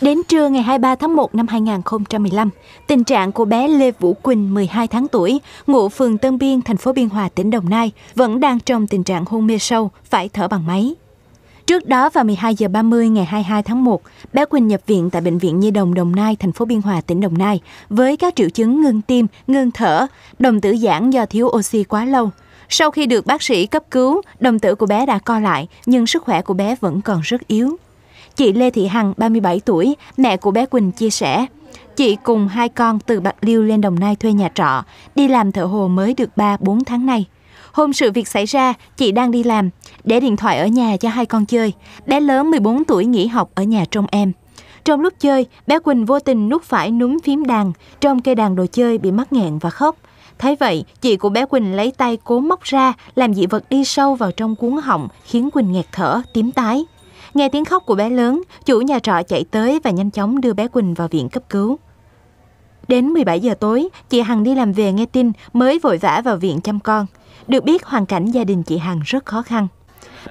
Đến trưa ngày 23 tháng 1 năm 2015, tình trạng của bé Lê Vũ Quỳnh 12 tháng tuổi, ngụ phường Tân Biên, thành phố Biên Hòa, tỉnh Đồng Nai, vẫn đang trong tình trạng hôn mê sâu, phải thở bằng máy. Trước đó vào 12 giờ 30 ngày 22 tháng 1, bé Quỳnh nhập viện tại bệnh viện Nhi đồng Đồng Nai, thành phố Biên Hòa, tỉnh Đồng Nai với các triệu chứng ngưng tim, ngưng thở, đồng tử giãn do thiếu oxy quá lâu. Sau khi được bác sĩ cấp cứu, đồng tử của bé đã co lại nhưng sức khỏe của bé vẫn còn rất yếu. Chị Lê Thị Hằng, 37 tuổi, mẹ của bé Quỳnh chia sẻ, Chị cùng hai con từ Bạc Liêu lên Đồng Nai thuê nhà trọ, đi làm thợ hồ mới được 3-4 tháng nay. Hôm sự việc xảy ra, chị đang đi làm, để điện thoại ở nhà cho hai con chơi. Bé lớn 14 tuổi nghỉ học ở nhà trông em. Trong lúc chơi, bé Quỳnh vô tình nút phải núm phím đàn, trong cây đàn đồ chơi bị mắc nghẹn và khóc. Thấy vậy, chị của bé Quỳnh lấy tay cố móc ra, làm dị vật đi sâu vào trong cuốn họng, khiến Quỳnh nghẹt thở, tím tái. Nghe tiếng khóc của bé lớn, chủ nhà trọ chạy tới và nhanh chóng đưa bé Quỳnh vào viện cấp cứu. Đến 17 giờ tối, chị Hằng đi làm về nghe tin mới vội vã vào viện chăm con. Được biết hoàn cảnh gia đình chị Hằng rất khó khăn.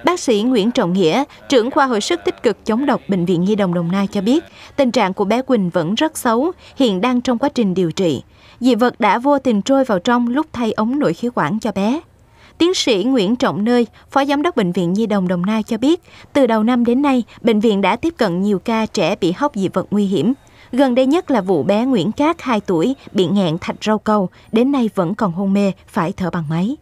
Bác sĩ Nguyễn Trọng Nghĩa, trưởng khoa hồi sức tích cực chống độc Bệnh viện Nhi đồng Đồng Nai cho biết, tình trạng của bé Quỳnh vẫn rất xấu, hiện đang trong quá trình điều trị. Dị vật đã vô tình trôi vào trong lúc thay ống nội khí quản cho bé. Tiến sĩ Nguyễn Trọng Nơi, Phó Giám đốc Bệnh viện Nhi đồng Đồng Nai cho biết, từ đầu năm đến nay, bệnh viện đã tiếp cận nhiều ca trẻ bị hóc dị vật nguy hiểm. Gần đây nhất là vụ bé Nguyễn Cát, 2 tuổi, bị nghẹn thạch rau câu, đến nay vẫn còn hôn mê, phải thở bằng máy.